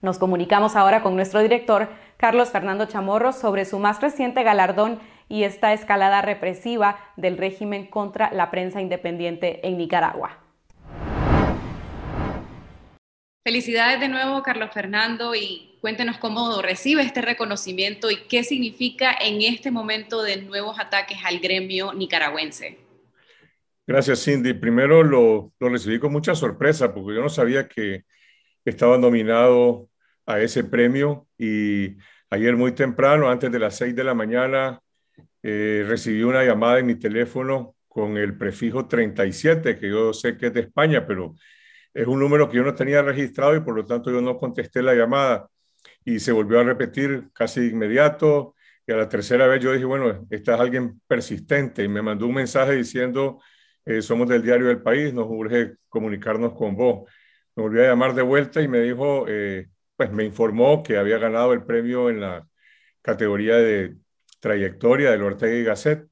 Nos comunicamos ahora con nuestro director, Carlos Fernando Chamorro, sobre su más reciente galardón y esta escalada represiva del régimen contra la prensa independiente en Nicaragua. Felicidades de nuevo, Carlos Fernando, y cuéntenos cómo recibe este reconocimiento y qué significa en este momento de nuevos ataques al gremio nicaragüense. Gracias, Cindy. Primero lo, recibí con mucha sorpresa, porque yo no sabía que estaba nominado a ese premio y ayer muy temprano, antes de las 6 de la mañana, eh, recibí una llamada en mi teléfono con el prefijo 37, que yo sé que es de España, pero es un número que yo no tenía registrado y por lo tanto yo no contesté la llamada y se volvió a repetir casi inmediato. Y a la tercera vez yo dije, bueno, esta es alguien persistente y me mandó un mensaje diciendo, eh, somos del diario El País, nos urge comunicarnos con vos. Me volvió a llamar de vuelta y me dijo, eh, pues me informó que había ganado el premio en la categoría de trayectoria del Ortega y Gasset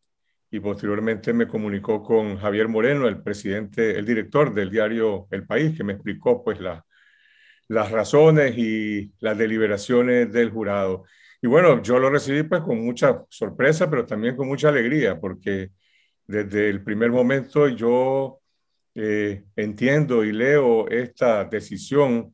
y posteriormente me comunicó con Javier Moreno, el presidente, el director del diario El País, que me explicó pues las razones y las deliberaciones del jurado. Y bueno, yo lo recibí pues con mucha sorpresa, pero también con mucha alegría, porque desde el primer momento yo eh, entiendo y leo esta decisión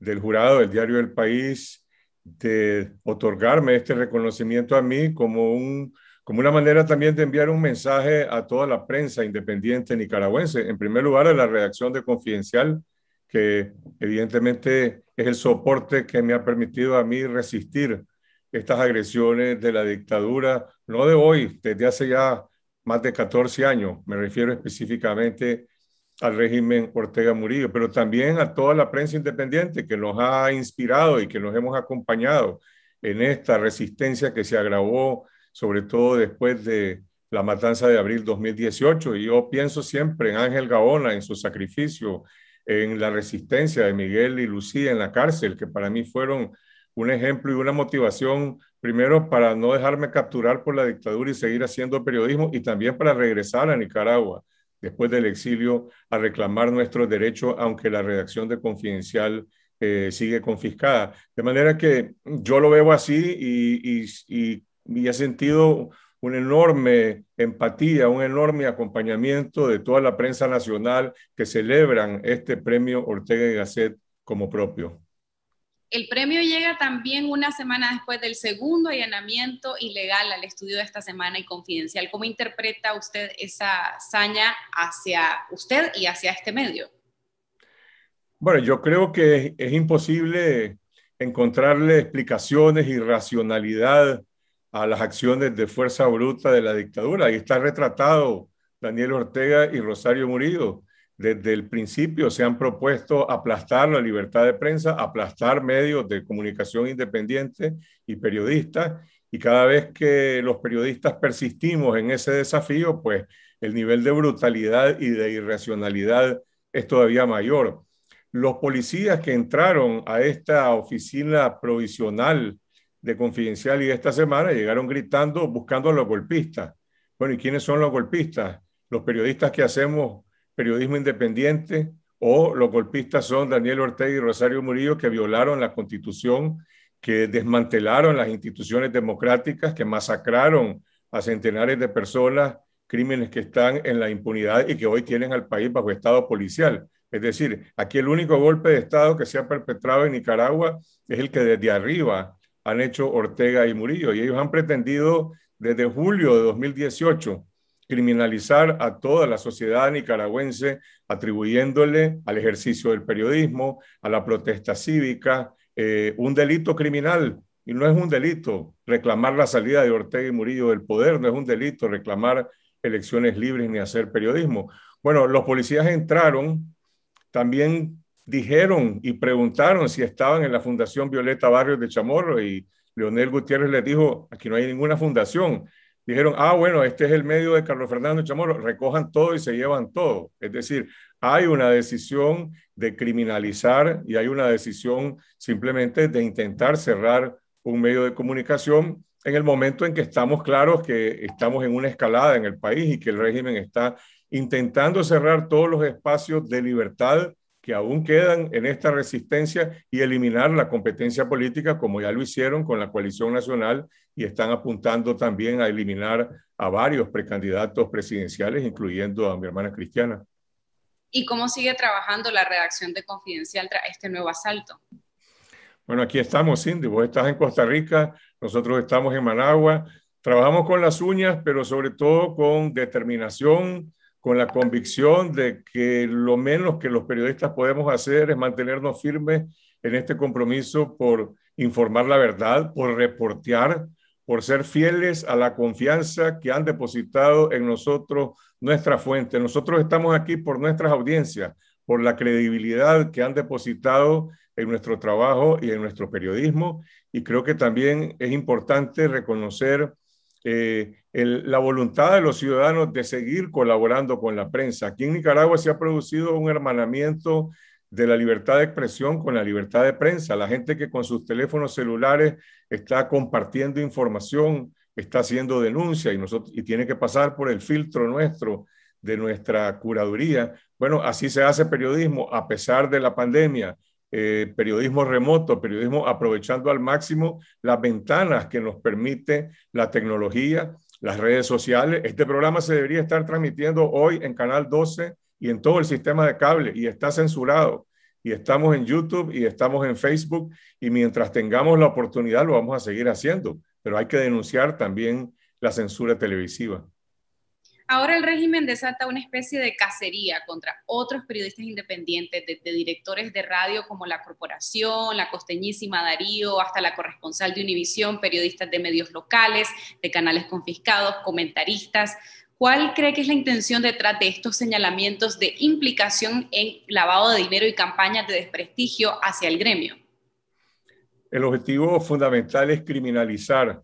del jurado del diario El País de otorgarme este reconocimiento a mí como, un, como una manera también de enviar un mensaje a toda la prensa independiente nicaragüense. En primer lugar, a la redacción de Confidencial, que evidentemente es el soporte que me ha permitido a mí resistir estas agresiones de la dictadura, no de hoy, desde hace ya más de 14 años. Me refiero específicamente al régimen Ortega Murillo, pero también a toda la prensa independiente que nos ha inspirado y que nos hemos acompañado en esta resistencia que se agravó, sobre todo después de la matanza de abril 2018. Y yo pienso siempre en Ángel Gaona, en su sacrificio, en la resistencia de Miguel y Lucía en la cárcel, que para mí fueron un ejemplo y una motivación, primero para no dejarme capturar por la dictadura y seguir haciendo periodismo, y también para regresar a Nicaragua después del exilio a reclamar nuestros derechos, aunque la redacción de Confidencial eh, sigue confiscada. De manera que yo lo veo así y, y he sentido una enorme empatía, un enorme acompañamiento de toda la prensa nacional que celebran este premio Ortega y Gasset como propio. El premio llega también una semana después del segundo allanamiento ilegal al estudio de esta semana y confidencial. ¿Cómo interpreta usted esa hazaña hacia usted y hacia este medio? Bueno, yo creo que es imposible encontrarle explicaciones y racionalidad a las acciones de fuerza bruta de la dictadura. Ahí está retratado Daniel Ortega y Rosario Murillo desde el principio se han propuesto aplastar la libertad de prensa, aplastar medios de comunicación independiente y periodistas, y cada vez que los periodistas persistimos en ese desafío, pues el nivel de brutalidad y de irracionalidad es todavía mayor. Los policías que entraron a esta oficina provisional de Confidencial y esta semana llegaron gritando buscando a los golpistas. Bueno, ¿y quiénes son los golpistas? Los periodistas que hacemos periodismo independiente, o los golpistas son Daniel Ortega y Rosario Murillo, que violaron la constitución, que desmantelaron las instituciones democráticas, que masacraron a centenares de personas, crímenes que están en la impunidad y que hoy tienen al país bajo estado policial. Es decir, aquí el único golpe de Estado que se ha perpetrado en Nicaragua es el que desde arriba han hecho Ortega y Murillo. Y ellos han pretendido desde julio de 2018 criminalizar a toda la sociedad nicaragüense atribuyéndole al ejercicio del periodismo, a la protesta cívica, eh, un delito criminal. Y no es un delito reclamar la salida de Ortega y Murillo del poder, no es un delito reclamar elecciones libres ni hacer periodismo. Bueno, los policías entraron, también dijeron y preguntaron si estaban en la Fundación Violeta Barrios de Chamorro y Leonel Gutiérrez les dijo, aquí no hay ninguna fundación dijeron, ah, bueno, este es el medio de Carlos Fernando Chamorro, recojan todo y se llevan todo. Es decir, hay una decisión de criminalizar y hay una decisión simplemente de intentar cerrar un medio de comunicación en el momento en que estamos claros que estamos en una escalada en el país y que el régimen está intentando cerrar todos los espacios de libertad que aún quedan en esta resistencia y eliminar la competencia política, como ya lo hicieron con la coalición nacional y están apuntando también a eliminar a varios precandidatos presidenciales, incluyendo a mi hermana Cristiana. ¿Y cómo sigue trabajando la redacción de Confidencial tras este nuevo asalto? Bueno, aquí estamos, Cindy. Vos estás en Costa Rica, nosotros estamos en Managua. Trabajamos con las uñas, pero sobre todo con determinación, con la convicción de que lo menos que los periodistas podemos hacer es mantenernos firmes en este compromiso por informar la verdad, por reportear, por ser fieles a la confianza que han depositado en nosotros nuestra fuente. Nosotros estamos aquí por nuestras audiencias, por la credibilidad que han depositado en nuestro trabajo y en nuestro periodismo. Y creo que también es importante reconocer eh, la voluntad de los ciudadanos de seguir colaborando con la prensa. Aquí en Nicaragua se ha producido un hermanamiento de la libertad de expresión con la libertad de prensa. La gente que con sus teléfonos celulares está compartiendo información, está haciendo denuncia y, nosotros, y tiene que pasar por el filtro nuestro, de nuestra curaduría. Bueno, así se hace periodismo a pesar de la pandemia, eh, periodismo remoto, periodismo aprovechando al máximo las ventanas que nos permite la tecnología, las redes sociales. Este programa se debería estar transmitiendo hoy en Canal 12 y en todo el sistema de cable y está censurado. Y estamos en YouTube y estamos en Facebook y mientras tengamos la oportunidad lo vamos a seguir haciendo, pero hay que denunciar también la censura televisiva. Ahora el régimen desata una especie de cacería contra otros periodistas independientes, desde directores de radio como La Corporación, La Costeñísima Darío, hasta la corresponsal de Univisión, periodistas de medios locales, de canales confiscados, comentaristas. ¿Cuál cree que es la intención detrás de estos señalamientos de implicación en lavado de dinero y campañas de desprestigio hacia el gremio? El objetivo fundamental es criminalizar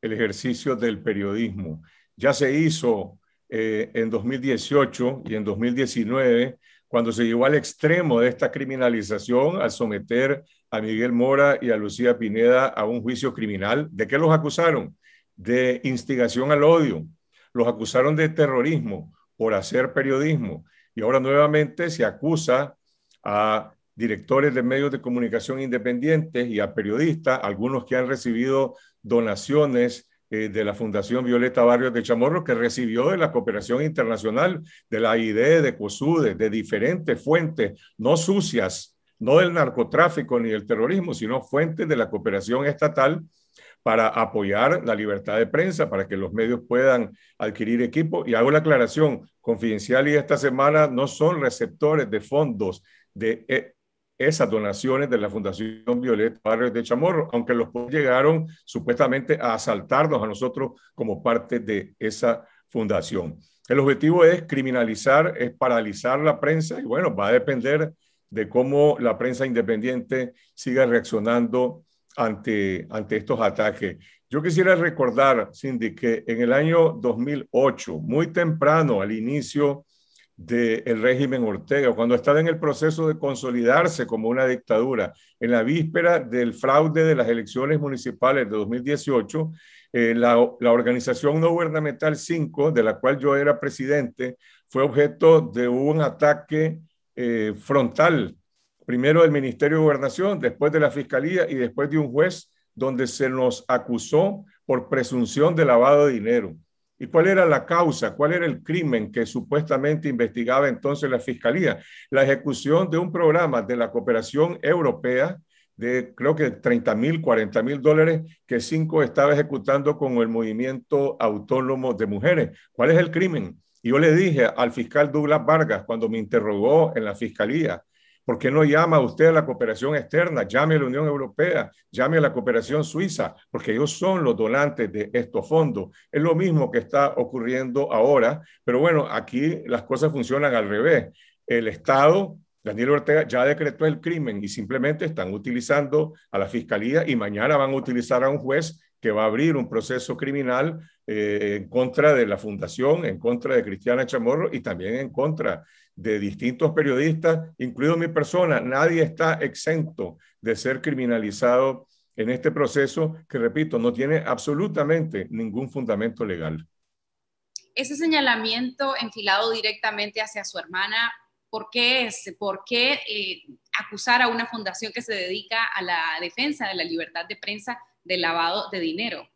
el ejercicio del periodismo. Ya se hizo eh, en 2018 y en 2019, cuando se llegó al extremo de esta criminalización al someter a Miguel Mora y a Lucía Pineda a un juicio criminal. ¿De qué los acusaron? De instigación al odio. Los acusaron de terrorismo por hacer periodismo. Y ahora nuevamente se acusa a directores de medios de comunicación independientes y a periodistas, algunos que han recibido donaciones eh, de la Fundación Violeta Barrios de Chamorro, que recibió de la cooperación internacional, de la idea de COSUDE, de diferentes fuentes, no sucias, no del narcotráfico ni del terrorismo, sino fuentes de la cooperación estatal para apoyar la libertad de prensa, para que los medios puedan adquirir equipo. Y hago la aclaración, Confidencial y esta semana no son receptores de fondos de eh, esas donaciones de la Fundación Violeta Barrios de Chamorro, aunque los llegaron supuestamente a asaltarnos a nosotros como parte de esa fundación. El objetivo es criminalizar, es paralizar la prensa y bueno, va a depender de cómo la prensa independiente siga reaccionando ante, ante estos ataques. Yo quisiera recordar, Cindy, que en el año 2008, muy temprano al inicio del régimen Ortega, cuando estaba en el proceso de consolidarse como una dictadura, en la víspera del fraude de las elecciones municipales de 2018, eh, la, la, organización no gubernamental 5, de la cual yo era presidente, fue objeto de un ataque eh, frontal, primero del Ministerio de Gobernación, después de la Fiscalía y después de un juez, donde se nos acusó por presunción de lavado de dinero. ¿Y cuál era la causa? ¿Cuál era el crimen que supuestamente investigaba entonces la Fiscalía? La ejecución de un programa de la cooperación europea de creo que 30 mil, 40 mil dólares que Cinco estaba ejecutando con el movimiento autónomo de mujeres. ¿Cuál es el crimen? Y yo le dije al fiscal Douglas Vargas cuando me interrogó en la Fiscalía, ¿Por qué no llama usted a la cooperación externa? Llame a la Unión Europea, llame a la cooperación suiza, porque ellos son los donantes de estos fondos. Es lo mismo que está ocurriendo ahora, pero bueno, aquí las cosas funcionan al revés. El Estado, Daniel Ortega, ya decretó el crimen y simplemente están utilizando a la fiscalía y mañana van a utilizar a un juez que va a abrir un proceso criminal eh, en contra de la fundación, en contra de Cristiana Chamorro y también en contra de distintos periodistas, incluido mi persona. Nadie está exento de ser criminalizado en este proceso que, repito, no tiene absolutamente ningún fundamento legal. Ese señalamiento enfilado directamente hacia su hermana, ¿por qué es? ¿Por qué eh, acusar a una fundación que se dedica a la defensa de la libertad de prensa de lavado de dinero?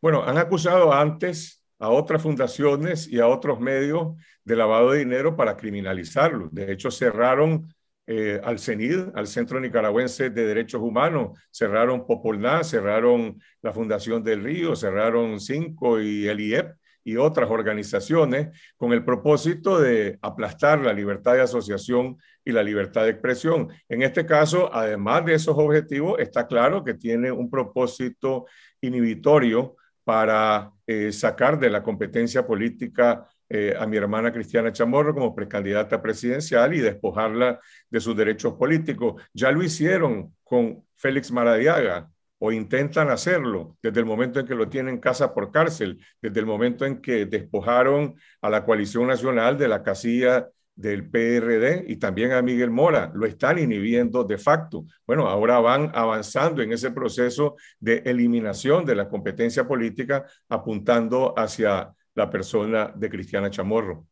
Bueno, han acusado antes a otras fundaciones y a otros medios de lavado de dinero para criminalizarlos. De hecho, cerraron eh, al CENID, al Centro Nicaragüense de Derechos Humanos, cerraron Popolná, cerraron la Fundación del Río, cerraron Cinco y el IEP y otras organizaciones con el propósito de aplastar la libertad de asociación y la libertad de expresión. En este caso, además de esos objetivos, está claro que tiene un propósito inhibitorio para eh, sacar de la competencia política eh, a mi hermana Cristiana Chamorro como precandidata presidencial y despojarla de sus derechos políticos. Ya lo hicieron con Félix Maradiaga o intentan hacerlo desde el momento en que lo tienen casa por cárcel, desde el momento en que despojaron a la coalición nacional de la casilla del PRD y también a Miguel Mora, lo están inhibiendo de facto. Bueno, ahora van avanzando en ese proceso de eliminación de la competencia política apuntando hacia la persona de Cristiana Chamorro.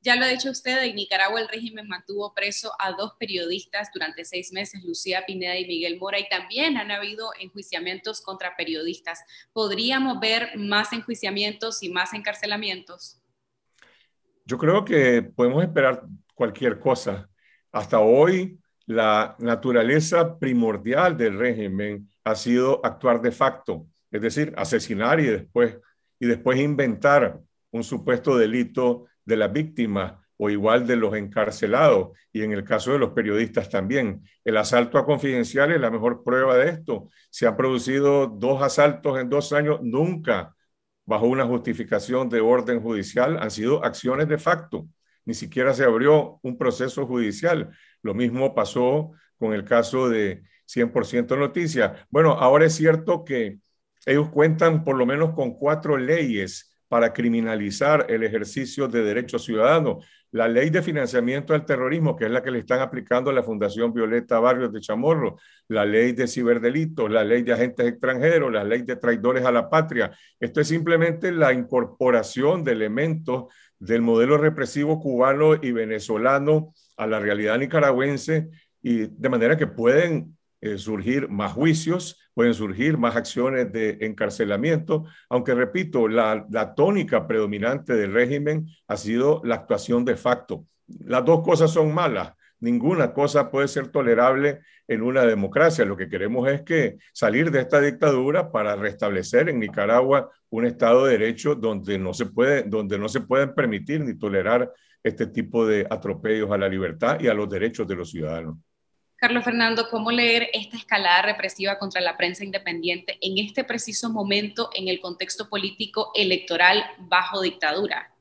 Ya lo ha dicho usted, en Nicaragua el régimen mantuvo preso a dos periodistas durante seis meses, Lucía Pineda y Miguel Mora, y también han habido enjuiciamientos contra periodistas. ¿Podríamos ver más enjuiciamientos y más encarcelamientos? Yo creo que podemos esperar cualquier cosa. Hasta hoy, la naturaleza primordial del régimen ha sido actuar de facto, es decir, asesinar y después, y después inventar un supuesto delito de la víctima o igual de los encarcelados, y en el caso de los periodistas también. El asalto a confidenciales es la mejor prueba de esto. Se han producido dos asaltos en dos años, nunca bajo una justificación de orden judicial han sido acciones de facto. Ni siquiera se abrió un proceso judicial. Lo mismo pasó con el caso de 100% Noticias. Bueno, ahora es cierto que ellos cuentan por lo menos con cuatro leyes para criminalizar el ejercicio de derechos ciudadanos. La ley de financiamiento al terrorismo, que es la que le están aplicando a la Fundación Violeta Barrios de Chamorro, la ley de ciberdelitos, la ley de agentes extranjeros, la ley de traidores a la patria. Esto es simplemente la incorporación de elementos del modelo represivo cubano y venezolano a la realidad nicaragüense y de manera que pueden eh, surgir más juicios pueden surgir más acciones de encarcelamiento, aunque repito, la, tónica predominante del régimen ha sido la actuación de facto. Las dos cosas son malas, ninguna cosa puede ser tolerable en una democracia. Lo que queremos es que salir de esta dictadura para restablecer en Nicaragua un Estado de Derecho donde no se pueden permitir ni tolerar este tipo de atropellos a la libertad y a los derechos de los ciudadanos. Carlos Fernando, cómo leer esta escalada represiva contra la prensa independiente en este preciso momento en el contexto político electoral bajo dictadura.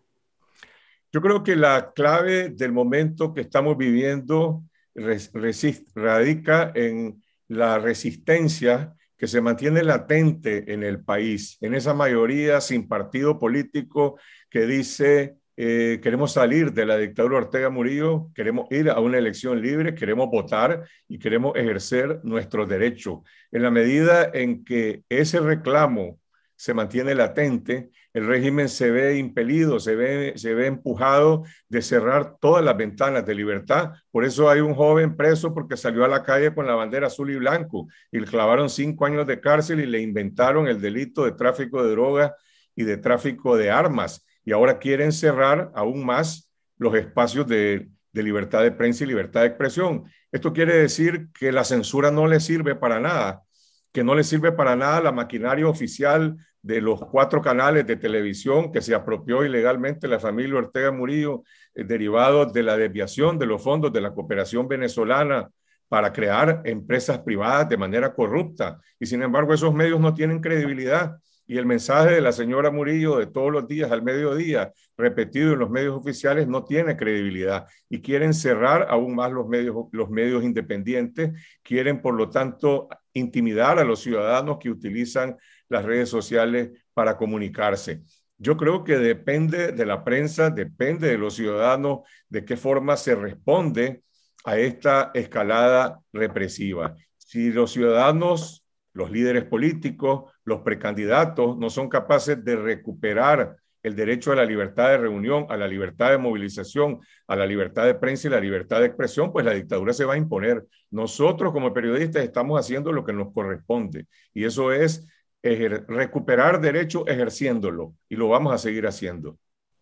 Yo creo que la clave del momento que estamos viviendo radica en la resistencia que se mantiene latente en el país, en esa mayoría sin partido político que dice eh, queremos salir de la dictadura Ortega Murillo, queremos ir a una elección libre, queremos votar y queremos ejercer nuestro derecho. En la medida en que ese reclamo se mantiene latente, el régimen se ve impelido, se ve, se ve empujado de cerrar todas las ventanas de libertad. Por eso hay un joven preso porque salió a la calle con la bandera azul y blanco y le clavaron cinco años de cárcel y le inventaron el delito de tráfico de drogas y de tráfico de armas y ahora quieren cerrar aún más los espacios de, libertad de prensa y libertad de expresión. Esto quiere decir que la censura no le sirve para nada, que no le sirve para nada la maquinaria oficial de los cuatro canales de televisión que se apropió ilegalmente la familia Ortega Murillo, eh, derivado de la desviación de los fondos de la cooperación venezolana para crear empresas privadas de manera corrupta. Y sin embargo, esos medios no tienen credibilidad y el mensaje de la señora Murillo de todos los días al mediodía, repetido en los medios oficiales, no tiene credibilidad y quieren cerrar aún más los medios, los medios independientes, quieren por lo tanto intimidar a los ciudadanos que utilizan las redes sociales para comunicarse. Yo creo que depende de la prensa, depende de los ciudadanos, de qué forma se responde a esta escalada represiva. Si los ciudadanos, los líderes políticos, los precandidatos no son capaces de recuperar el derecho a la libertad de reunión, a la libertad de movilización, a la libertad de prensa y la libertad de expresión, pues la dictadura se va a imponer. Nosotros como periodistas estamos haciendo lo que nos corresponde y eso es recuperar derecho ejerciéndolo y lo vamos a seguir haciendo.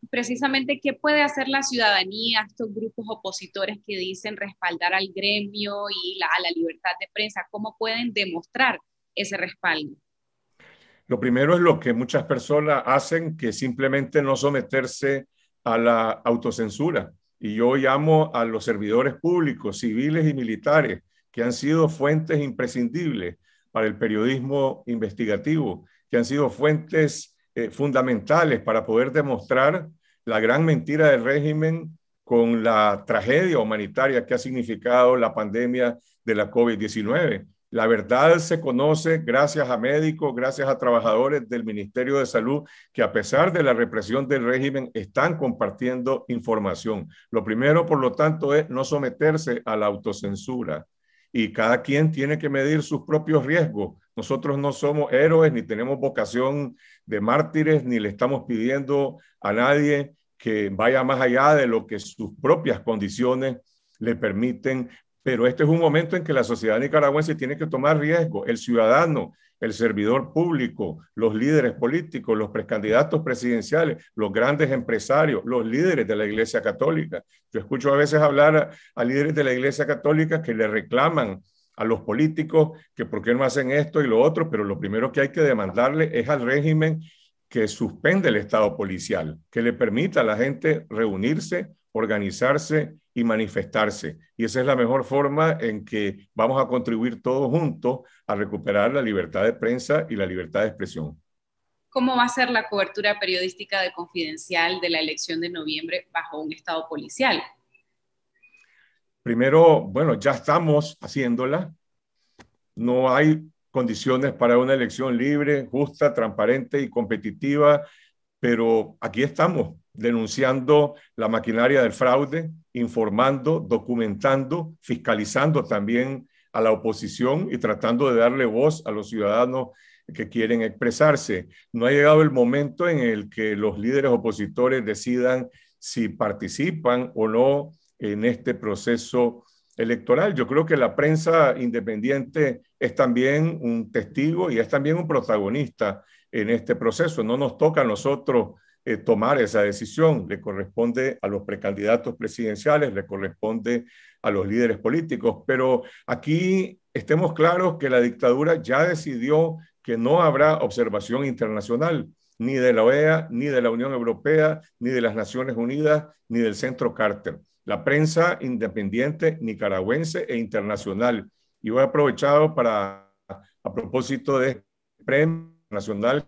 Precisamente, ¿qué puede hacer la ciudadanía, estos grupos opositores que dicen respaldar al gremio y a la libertad de prensa? ¿Cómo pueden demostrar ese respaldo? Lo primero es lo que muchas personas hacen, que simplemente no someterse a la autocensura. Y yo llamo a los servidores públicos, civiles y militares, que han sido fuentes imprescindibles para el periodismo investigativo, que han sido fuentes eh, fundamentales para poder demostrar la gran mentira del régimen con la tragedia humanitaria que ha significado la pandemia de la COVID-19. La verdad se conoce gracias a médicos, gracias a trabajadores del Ministerio de Salud que a pesar de la represión del régimen están compartiendo información. Lo primero, por lo tanto, es no someterse a la autocensura y cada quien tiene que medir sus propios riesgos. Nosotros no somos héroes ni tenemos vocación de mártires ni le estamos pidiendo a nadie que vaya más allá de lo que sus propias condiciones le permiten pero este es un momento en que la sociedad nicaragüense tiene que tomar riesgo. El ciudadano, el servidor público, los líderes políticos, los precandidatos presidenciales, los grandes empresarios, los líderes de la Iglesia Católica. Yo escucho a veces hablar a, líderes de la Iglesia Católica que le reclaman a los políticos que por qué no hacen esto y lo otro, pero lo primero que hay que demandarle es al régimen que suspende el Estado policial, que le permita a la gente reunirse, organizarse y manifestarse. Y esa es la mejor forma en que vamos a contribuir todos juntos a recuperar la libertad de prensa y la libertad de expresión. ¿Cómo va a ser la cobertura periodística de Confidencial de la elección de noviembre bajo un estado policial? Primero, bueno, ya estamos haciéndola. No hay condiciones para una elección libre, justa, transparente y competitiva, pero aquí estamos denunciando la maquinaria del fraude, informando, documentando, fiscalizando también a la oposición y tratando de darle voz a los ciudadanos que quieren expresarse. No ha llegado el momento en el que los líderes opositores decidan si participan o no en este proceso electoral. Yo creo que la prensa independiente es también un testigo y es también un protagonista en este proceso. No nos toca a nosotros eh, tomar esa decisión. Le corresponde a los precandidatos presidenciales, le corresponde a los líderes políticos. Pero aquí estemos claros que la dictadura ya decidió que no habrá observación internacional, ni de la OEA, ni de la Unión Europea, ni de las Naciones Unidas, ni del Centro Carter. La prensa independiente nicaragüense e internacional. Y voy aprovechado para, a propósito de este premio nacional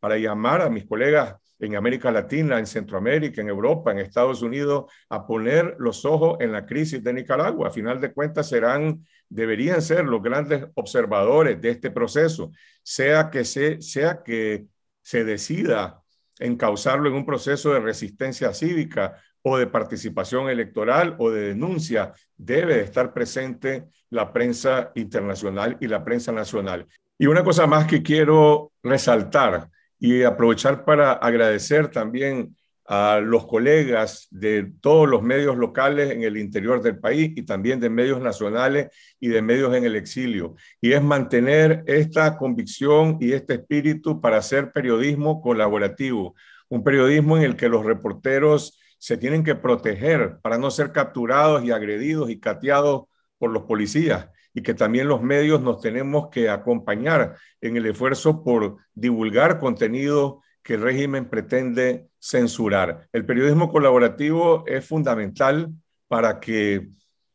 para llamar a mis colegas en América Latina, en Centroamérica, en Europa, en Estados Unidos, a poner los ojos en la crisis de Nicaragua. A final de cuentas, serán, deberían ser los grandes observadores de este proceso, sea que se, sea que se decida encauzarlo en un proceso de resistencia cívica o de participación electoral o de denuncia, debe estar presente la prensa internacional y la prensa nacional. Y una cosa más que quiero resaltar, y aprovechar para agradecer también a los colegas de todos los medios locales en el interior del país y también de medios nacionales y de medios en el exilio. Y es mantener esta convicción y este espíritu para hacer periodismo colaborativo, un periodismo en el que los reporteros se tienen que proteger para no ser capturados y agredidos y cateados por los policías y que también los medios nos tenemos que acompañar en el esfuerzo por divulgar contenido que el régimen pretende censurar. El periodismo colaborativo es fundamental para que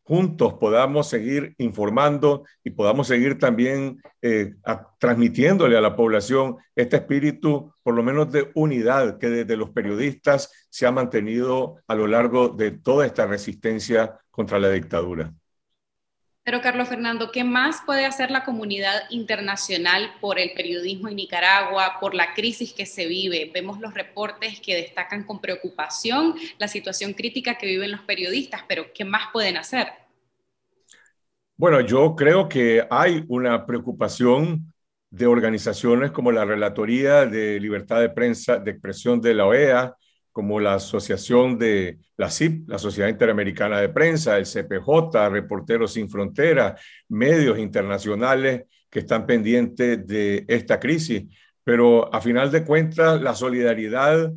juntos podamos seguir informando y podamos seguir también eh, transmitiéndole a la población este espíritu, por lo menos de unidad, que desde los periodistas se ha mantenido a lo largo de toda esta resistencia contra la dictadura. Pero Carlos Fernando, ¿qué más puede hacer la comunidad internacional por el periodismo en Nicaragua, por la crisis que se vive? Vemos los reportes que destacan con preocupación la situación crítica que viven los periodistas, pero ¿qué más pueden hacer? Bueno, yo creo que hay una preocupación de organizaciones como la Relatoría de Libertad de Prensa, de Expresión de la OEA, como la Asociación de la CIP, la Sociedad Interamericana de Prensa, el CPJ, Reporteros Sin Fronteras, medios internacionales que están pendientes de esta crisis. Pero a final de cuentas, la solidaridad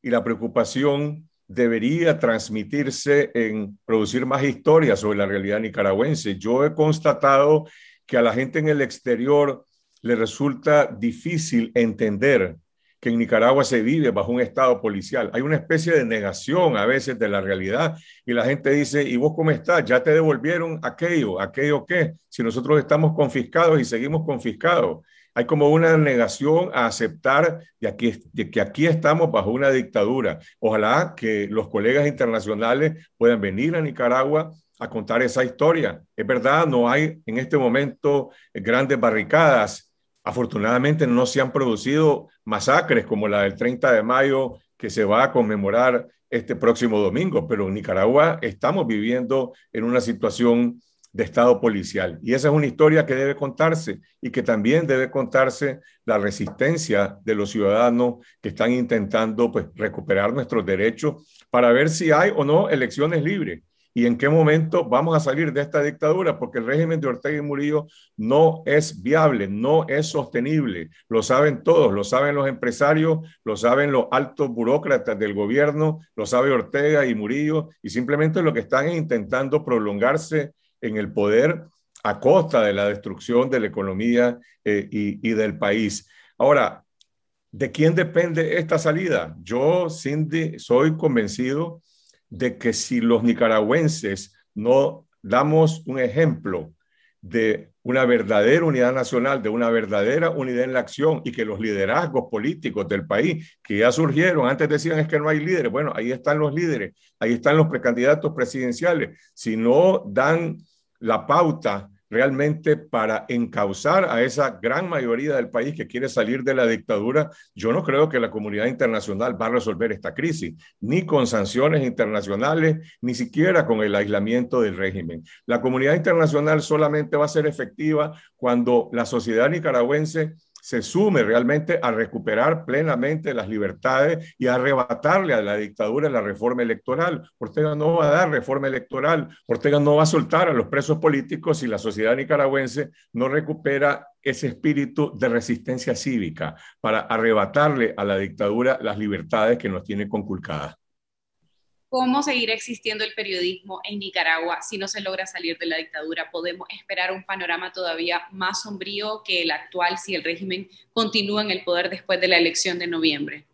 y la preocupación debería transmitirse en producir más historias sobre la realidad nicaragüense. Yo he constatado que a la gente en el exterior le resulta difícil entender que en Nicaragua se vive bajo un estado policial. Hay una especie de negación a veces de la realidad y la gente dice, ¿y vos cómo estás? Ya te devolvieron aquello, aquello qué, si nosotros estamos confiscados y seguimos confiscados. Hay como una negación a aceptar de que aquí estamos bajo una dictadura. Ojalá que los colegas internacionales puedan venir a Nicaragua a contar esa historia. Es verdad, no hay en este momento grandes barricadas Afortunadamente no se han producido masacres como la del 30 de mayo que se va a conmemorar este próximo domingo, pero en Nicaragua estamos viviendo en una situación de Estado policial. Y esa es una historia que debe contarse y que también debe contarse la resistencia de los ciudadanos que están intentando pues, recuperar nuestros derechos para ver si hay o no elecciones libres y en qué momento vamos a salir de esta dictadura, porque el régimen de Ortega y Murillo no es viable, no es sostenible. Lo saben todos, lo saben los empresarios, lo saben los altos burócratas del gobierno, lo sabe Ortega y Murillo, y simplemente lo que están intentando prolongarse en el poder a costa de la destrucción de la economía eh, y, y del país. Ahora, ¿de quién depende esta salida? Yo, Cindy, soy convencido de que si los nicaragüenses no damos un ejemplo de una verdadera unidad nacional, de una verdadera unidad en la acción y que los liderazgos políticos del país que ya surgieron, antes decían es que no hay líderes, bueno, ahí están los líderes, ahí están los precandidatos presidenciales, si no dan la pauta realmente para encauzar a esa gran mayoría del país que quiere salir de la dictadura, yo no creo que la comunidad internacional va a resolver esta crisis, ni con sanciones internacionales, ni siquiera con el aislamiento del régimen. La comunidad internacional solamente va a ser efectiva cuando la sociedad nicaragüense se sume realmente a recuperar plenamente las libertades y a arrebatarle a la dictadura la reforma electoral. Ortega no va a dar reforma electoral, Ortega no va a soltar a los presos políticos si la sociedad nicaragüense no recupera ese espíritu de resistencia cívica para arrebatarle a la dictadura las libertades que nos tiene conculcadas. ¿Cómo seguirá existiendo el periodismo en Nicaragua si no se logra salir de la dictadura? ¿Podemos esperar un panorama todavía más sombrío que el actual si el régimen continúa en el poder después de la elección de noviembre?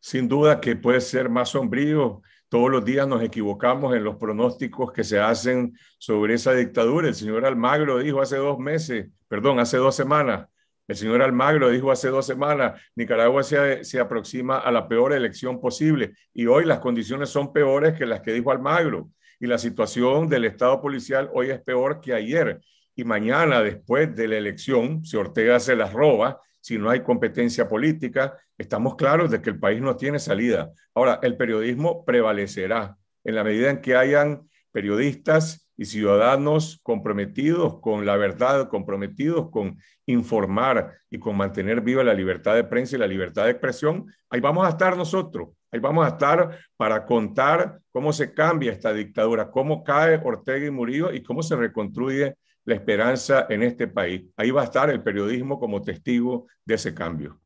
Sin duda que puede ser más sombrío. Todos los días nos equivocamos en los pronósticos que se hacen sobre esa dictadura. El señor Almagro dijo hace dos meses, perdón, hace dos semanas, el señor Almagro dijo hace dos semanas, Nicaragua se, aproxima a la peor elección posible y hoy las condiciones son peores que las que dijo Almagro y la situación del Estado policial hoy es peor que ayer y mañana después de la elección, si Ortega se las roba, si no hay competencia política, estamos claros de que el país no tiene salida. Ahora, el periodismo prevalecerá en la medida en que hayan periodistas y ciudadanos comprometidos con la verdad, comprometidos con informar y con mantener viva la libertad de prensa y la libertad de expresión, ahí vamos a estar nosotros, ahí vamos a estar para contar cómo se cambia esta dictadura, cómo cae Ortega y Murillo y cómo se reconstruye la esperanza en este país. Ahí va a estar el periodismo como testigo de ese cambio.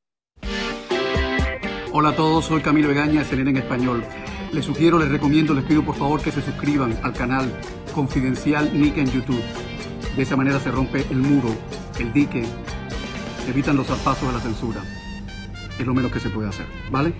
Hola a todos, soy Camilo Egaña, CNN en español. Les sugiero, les recomiendo, les pido por favor que se suscriban al canal Confidencial Nick en YouTube. De esa manera se rompe el muro, el dique, evitan los zarpazos de la censura. Es lo menos que se puede hacer, ¿vale?